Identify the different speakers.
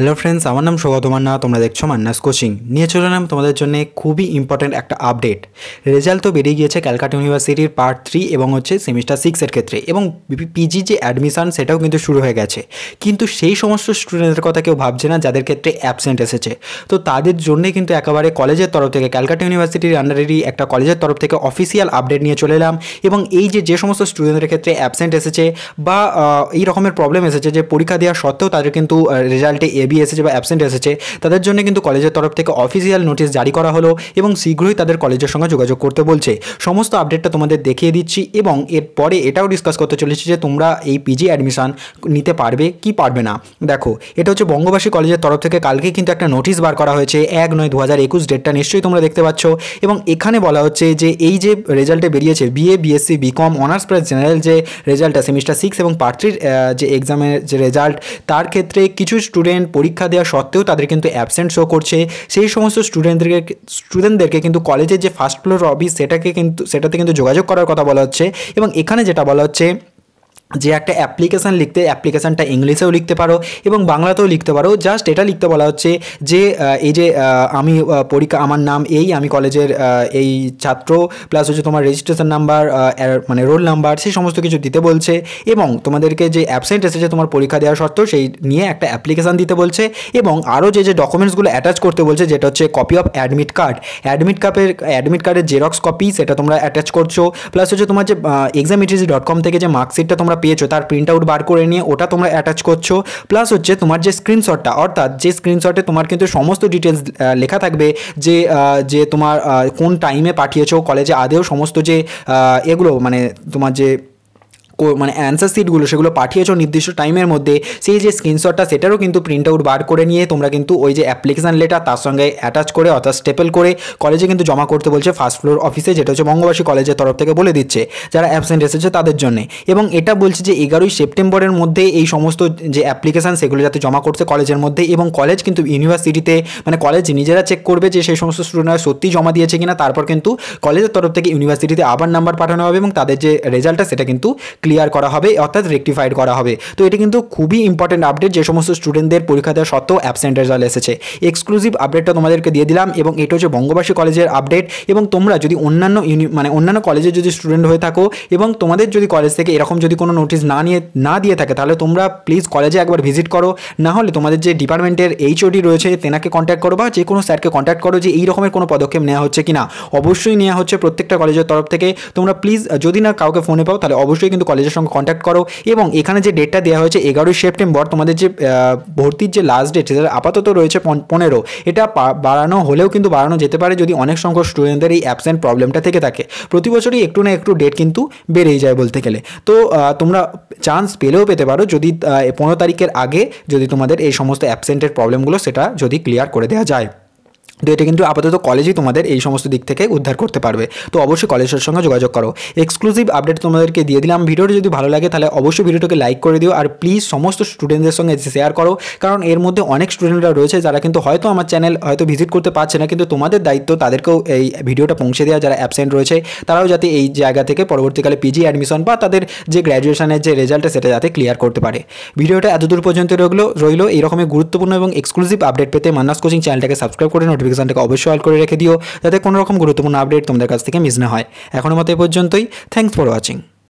Speaker 1: hello friends আমার নাম সৌগত মান্না তোমরা দেখছো মান্নাস কোচিং নিয়ে চলে নাম তোমাদের জন্য খুবই ইম্পর্ট্যান্ট একটা আপডেট রেজাল্ট তো বেরিয়ে গিয়েছে ক্যালকাটা ইউনিভার্সিটির পার্ট থ্রি এবং হচ্ছে সেমিস্টার সিক্সের ক্ষেত্রে এবং পিজি যে অ্যাডমিশান সেটাও কিন্তু শুরু হয়ে গেছে কিন্তু সেই সমস্ত স্টুডেন্টের কথা কেউ ভাবছে না যাদের ক্ষেত্রে অ্যাবসেন্ট এসেছে তো তাদের জন্যে কিন্তু একেবারে কলেজের তরফ থেকে ক্যালকাটা ইউনিভার্সিটির আন্ডারেরই একটা কলেজের তরফ থেকে অফিসিয়াল আপডেট নিয়ে চলে এলাম এবং এই যে যে সমস্ত স্টুডেন্টদের ক্ষেত্রে অ্যাবসেন্ট এসেছে বা এই রকমের প্রবলেম এসেছে যে পরীক্ষা দেওয়া সত্ত্বেও তাদের কিন্তু রেজাল্টে বেবি এসেছে বা অ্যাবসেন্ট এসেছে তাদের জন্য কিন্তু কলেজের তরফ থেকে অফিসিয়াল নোটিশ জারি করা হলো এবং শীঘ্রই তাদের কলেজের সঙ্গে যোগাযোগ করতে বলছে সমস্ত আপডেটটা তোমাদের দেখিয়ে দিচ্ছি এবং এরপরে এটাও ডিসকাস করতে চলেছি যে তোমরা এই পিজি অ্যাডমিশান নিতে পারবে কি পারবে না দেখো এটা হচ্ছে বঙ্গবাসী কলেজের তরফ থেকে কালকে কিন্তু একটা নোটিশ বার করা হয়েছে এক নয় দু হাজার একুশ ডেটটা নিশ্চয়ই তোমরা দেখতে পাচ্ছ এবং এখানে বলা হচ্ছে যে এই যে রেজাল্টে বেরিয়েছে BA BSc BCom honours plus general যে রেজাল্টটা সেমিস্টার সিক্স এবং থ্রির যে এক্সামের যে রেজাল্ট তার ক্ষেত্রে কিছু স্টুডেন্ট পরীক্ষা দেওয়া সত্ত্বেও তাদের কিন্তু অ্যাবসেন্ট শো করছে সেই সমস্ত স্টুডেন্টদেরকে স্টুডেন্টদেরকে কিন্তু কলেজের যে ফার্স্ট ফ্লোর অফিস সেটাকে কিন্তু সেটাতে কিন্তু যোগাযোগ করার কথা বলা হচ্ছে এবং এখানে যেটা বলা হচ্ছে যে একটা অ্যাপ্লিকেশান লিখতে অ্যাপ্লিকেশানটা ইংলিশেও লিখতে পারো এবং বাংলাতেও লিখতে পারো জাস্ট এটা লিখতে বলা হচ্ছে যে এই যে আমি পরীক্ষা আমার নাম এই আমি কলেজের এই ছাত্র প্লাস হচ্ছে তোমার রেজিস্ট্রেশন নাম্বার মানে রোল নাম্বার সেই সমস্ত কিছু দিতে বলছে এবং তোমাদেরকে যে অ্যাবসেন্ট এসেছে তোমার পরীক্ষা দেওয়া সত্ত্বেও সেই নিয়ে একটা অ্যাপ্লিকেশান দিতে বলছে এবং আরও যে যে ডকুমেন্টসগুলো অ্যাটাচ করতে বলছে যেটা হচ্ছে copy of admit card admit কার্ডের অ্যাডমিট কার্ডের জেরক্স কপি সেটা তোমরা অ্যাটাচ করছো প্লাস হচ্ছে তোমার যে এক্সামিটিজি ডট কম থেকে যে মার্কশিটটা তোমরা পেয়েছো তার প্রিন্ট আউট বার করে নিয়ে ওটা তোমরা অ্যাটাচ করছো প্লাস হচ্ছে তোমার যে স্ক্রিনশটটা অর্থাৎ যে স্ক্রিনশটে তোমার কিন্তু সমস্ত ডিটেলস লেখা থাকবে যে যে তোমার কোন টাইমে পাঠিয়েছো কলেজে আদেও সমস্ত যে এগুলো মানে তোমার যে মানে অ্যান্সার শিটগুলো সেগুলো পাঠিয়েছো নির্দিষ্ট টাইমের মধ্যে সেই যে স্ক্রিনশটটা সেটারও কিন্তু প্রিন্ট আউট বার করে নিয়ে তোমরা কিন্তু ওই যে অ্যাপ্লিকেশান লেটার তার সঙ্গে অ্যাটাচ করে অর্থাৎ স্টেপেল করে কলেজে কিন্তু জমা করতে বলছে ফার্স্ট ফ্লোর অফিসে যেটা হচ্ছে বঙ্গবাসী কলেজের তরফ থেকে বলে দিচ্ছে যারা অ্যাবসেন্ট এসেছে তাদের জন্য এবং এটা বলছে যে এগারোই সেপ্টেম্বরের মধ্যে এই সমস্ত যে অ্যাপ্লিকেশান সেগুলো যাতে জমা করছে কলেজের মধ্যে এবং কলেজ কিন্তু ইউনিভার্সিটিতে মানে কলেজ নিজেরা চেক করবে যে সেই সমস্ত স্টুডেন্টরা সত্যি জমা দিয়েছে কিনা তারপর কিন্তু কলেজের তরফ থেকে ইউনিভার্সিটিতে আবার নাম্বার পাঠানো হবে এবং তাদের যে রেজাল্টটা সেটা কিন্তু ক্লিয়ার করা হবে অর্থাৎ রেক্টিফাইড করা হবে তো এটা কিন্তু খুবই ইম্পর্টেন্ট আপডেট যে সমস্ত স্টুডেন্টদের পরীক্ষা দেওয়া সত্ত্বেও অ্যাবসেন্ট রেজাল্ট এসেছে এক্সক্লুসিভ আপডেটটা তোমাদেরকে দিয়ে দিলাম এবং এটা হচ্ছে বঙ্গবাসী কলেজের আপডেট এবং তোমরা যদি অন্যান্য ইউনি মানে অন্যান্য কলেজে যদি স্টুডেন্ট হয়ে থাকো এবং তোমাদের যদি কলেজ থেকে এরকম যদি কোনো নোটিশ না নিয়ে না দিয়ে থাকে তাহলে তোমরা প্লিজ কলেজে একবার ভিজিট করো না হলে তোমাদের যে ডিপার্টমেন্টের এইচওডি রয়েছে তেনাকে কন্ট্যাক্ট করো বা যে কোনো স্যারকে কন্ট্যাক্ট করো যে এই রকমের কোনো পদক্ষেপ নেওয়া হচ্ছে কি না অবশ্যই নেওয়া হচ্ছে প্রত্যেকটা কলেজের তরফ থেকে তোমরা প্লিজ যদি না কাউকে ফোনে পাও তাহলে অবশ্যই কিন্তু কলেজ কলেজের সঙ্গে কন্ট্যাক্ট করো এবং এখানে যে ডেটটা দেওয়া হয়েছে এগারোই সেপ্টেম্বর তোমাদের যে ভর্তির যে লাস্ট ডেট সেটা আপাতত রয়েছে পনেরো এটা বাড়ানো হলেও কিন্তু বাড়ানো যেতে পারে যদি অনেক সংখ্যক স্টুডেন্টদের এই অ্যাবসেন্ট প্রবলেমটা থেকে থাকে প্রতি বছরই একটু না একটু ডেট কিন্তু বেড়েই যায় বলতে গেলে তো তোমরা চান্স পেলেও পেতে পারো যদি পনেরো তারিখের আগে যদি তোমাদের এই সমস্ত অ্যাবসেন্টের প্রবলেমগুলো সেটা যদি ক্লিয়ার করে দেওয়া যায় তো এটা কিন্তু আপাতত কলেজই তোমাদের এই সমস্ত দিক থেকে উদ্ধার করতে পারবে তো অবশ্যই কলেজের সঙ্গে যোগাযোগ করো এক্সক্লুসিভ আপডেট তোমাদেরকে দিয়ে দিলাম ভিডিওটি যদি ভালো লাগে তাহলে অবশ্যই ভিডিওটাকে লাইক করে দিও আর প্লিজ সমস্ত স্টুডেন্টদের সঙ্গে শেয়ার করো কারণ এর মধ্যে অনেক স্টুডেন্টরা রয়েছে যারা কিন্তু হয়তো আমার চ্যানেল হয়তো ভিজিট করতে পারছে না কিন্তু তোমাদের দায়িত্ব তাদেরকেও এই ভিডিওটা পৌঁছে দেওয়া যারা অ্যাবসেন্ট রয়েছে তারাও যাতে এই জায়গা থেকে পরবর্তীকালে পিজি অ্যাডমিশন বা তাদের যে গ্র্যাজুয়েশনের যে রেজাল্টটা সেটা যাতে ক্লিয়ার করতে পারে ভিডিওটা এতদূর পর্যন্ত রইলো রইলো এইরকমের গুরুত্বপূর্ণ এবং এক্সক্লুসিভ আপডেট পেতে মান্নাস কোচিং চ্যানেলটাকে সাবস্ক্রাইব করে নোটিফিকেশন নোটিফিকেশনটাকে অবশ্যই অল করে রেখে দিও যাতে কোনো রকম গুরুত্বপূর্ণ আপডেট তোমাদের কাছ থেকে মিস না হয় এখনও মতো এ পর্যন্তই থ্যাংকস ফর ওয়াচিং